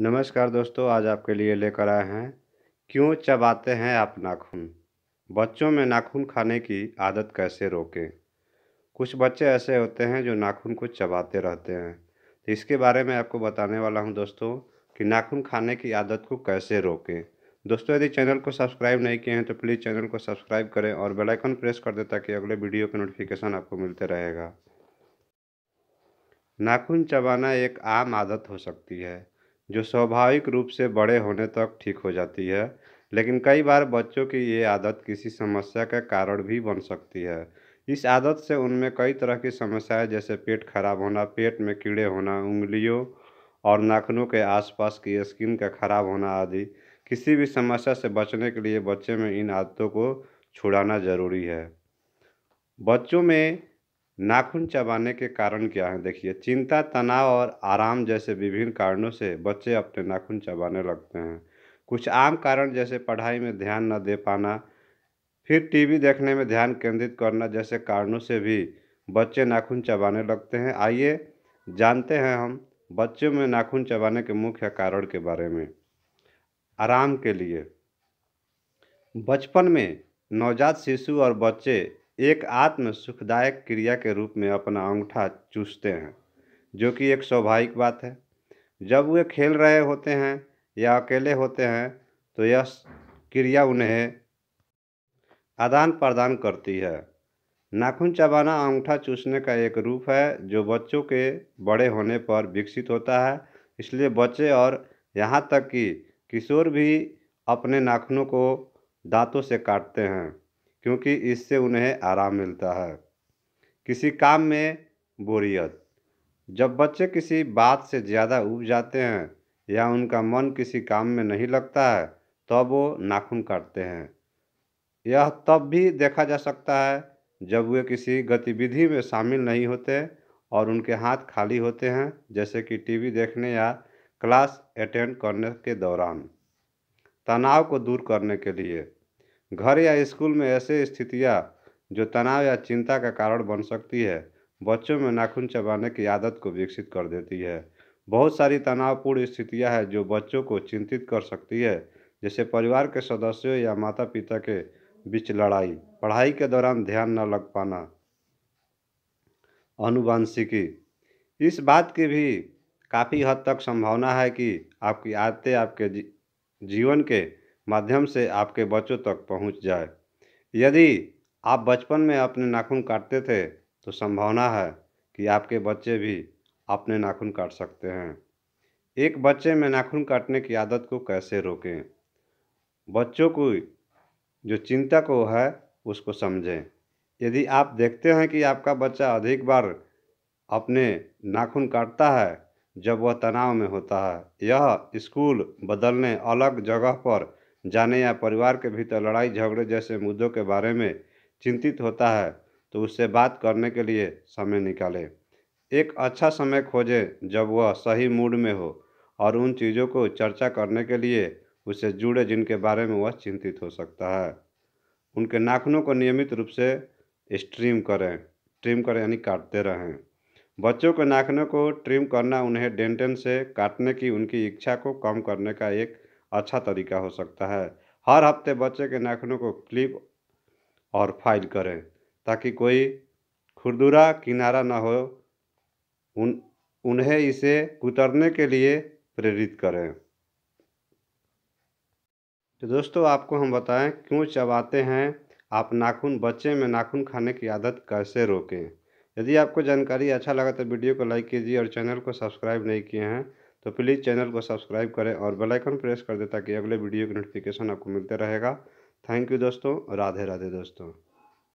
नमस्कार दोस्तों आज आपके लिए लेकर आए हैं क्यों चबाते हैं आप नाखून बच्चों में नाखून खाने की आदत कैसे रोकें कुछ बच्चे ऐसे होते हैं जो नाखून को चबाते रहते हैं तो इसके बारे में आपको बताने वाला हूं दोस्तों कि नाखून खाने की आदत को कैसे रोकें दोस्तों यदि चैनल को सब्सक्राइब नहीं किए हैं तो प्लीज़ चैनल को सब्सक्राइब करें और बेलाइकन प्रेस कर दें ताकि अगले वीडियो का नोटिफिकेशन आपको मिलते रहेगा नाखून चबाना एक आम आदत हो सकती है जो स्वाभाविक रूप से बड़े होने तक ठीक हो जाती है लेकिन कई बार बच्चों की ये आदत किसी समस्या का कारण भी बन सकती है इस आदत से उनमें कई तरह की समस्याएं जैसे पेट खराब होना पेट में कीड़े होना उंगलियों और नाखनों के आसपास की स्किन का खराब होना आदि किसी भी समस्या से बचने के लिए बच्चे में इन आदतों को छुड़ाना जरूरी है बच्चों में नाखून चबाने के कारण क्या हैं देखिए चिंता तनाव और आराम जैसे विभिन्न कारणों से बच्चे अपने नाखून चबाने लगते हैं कुछ आम कारण जैसे पढ़ाई में ध्यान न दे पाना फिर टीवी देखने में ध्यान केंद्रित करना जैसे कारणों से भी बच्चे नाखून चबाने लगते हैं आइए जानते हैं हम बच्चों में नाखून चबाने के मुख्य कारण के बारे में आराम के लिए बचपन में नवजात शिशु और बच्चे एक आत्म सुखदायक क्रिया के रूप में अपना अंगूठा चूसते हैं जो कि एक स्वाभाविक बात है जब वे खेल रहे होते हैं या अकेले होते हैं तो यह क्रिया उन्हें आदान प्रदान करती है नाखून चबाना अंगूठा चूसने का एक रूप है जो बच्चों के बड़े होने पर विकसित होता है इसलिए बच्चे और यहाँ तक कि किशोर भी अपने नाखूनों को दांतों से काटते हैं क्योंकि इससे उन्हें आराम मिलता है किसी काम में बोरियत जब बच्चे किसी बात से ज़्यादा उब जाते हैं या उनका मन किसी काम में नहीं लगता है तब तो वो नाखून काटते हैं यह तब भी देखा जा सकता है जब वे किसी गतिविधि में शामिल नहीं होते और उनके हाथ खाली होते हैं जैसे कि टीवी देखने या क्लास अटेंड करने के दौरान तनाव को दूर करने के लिए घर या स्कूल में ऐसे स्थितियाँ जो तनाव या चिंता का कारण बन सकती है बच्चों में नाखून चबाने की आदत को विकसित कर देती है बहुत सारी तनावपूर्ण स्थितियाँ हैं जो बच्चों को चिंतित कर सकती है जैसे परिवार के सदस्यों या माता पिता के बीच लड़ाई पढ़ाई के दौरान ध्यान न लग पाना अनुवांशिकी इस बात की भी काफ़ी हद तक संभावना है कि आपकी आदतें आपके जी, जीवन के माध्यम से आपके बच्चों तक पहुंच जाए यदि आप बचपन में अपने नाखून काटते थे तो संभावना है कि आपके बच्चे भी अपने नाखून काट सकते हैं एक बच्चे में नाखून काटने की आदत को कैसे रोकें बच्चों को जो चिंतक को है उसको समझें यदि आप देखते हैं कि आपका बच्चा अधिक बार अपने नाखून काटता है जब वह तनाव में होता है यह स्कूल बदलने अलग जगह पर जाने या परिवार के भीतर लड़ाई झगड़े जैसे मुद्दों के बारे में चिंतित होता है तो उससे बात करने के लिए समय निकालें एक अच्छा समय खोजें जब वह सही मूड में हो और उन चीज़ों को चर्चा करने के लिए उसे जुड़े जिनके बारे में वह चिंतित हो सकता है उनके नाखनों को नियमित रूप से स्ट्रीम करें ट्रिम करें यानी काटते रहें बच्चों के नाखनों को ट्रिम करना उन्हें डेंटन से काटने की उनकी इच्छा को कम करने का एक अच्छा तरीका हो सकता है हर हफ्ते बच्चे के नाखूनों को क्लिप और फाइल करें ताकि कोई खुरदुरा किनारा ना हो उन उन्हें इसे उतरने के लिए प्रेरित करें तो दोस्तों आपको हम बताएं क्यों चबाते हैं आप नाखून बच्चे में नाखून खाने की आदत कैसे रोकें यदि आपको जानकारी अच्छा लगा तो वीडियो को लाइक कीजिए और चैनल को सब्सक्राइब नहीं किए हैं तो प्लीज़ चैनल को सब्सक्राइब करें और बेल आइकन प्रेस कर दें ताकि अगले वीडियो की नोटिफिकेशन आपको मिलते रहेगा थैंक यू दोस्तों राधे राधे दोस्तों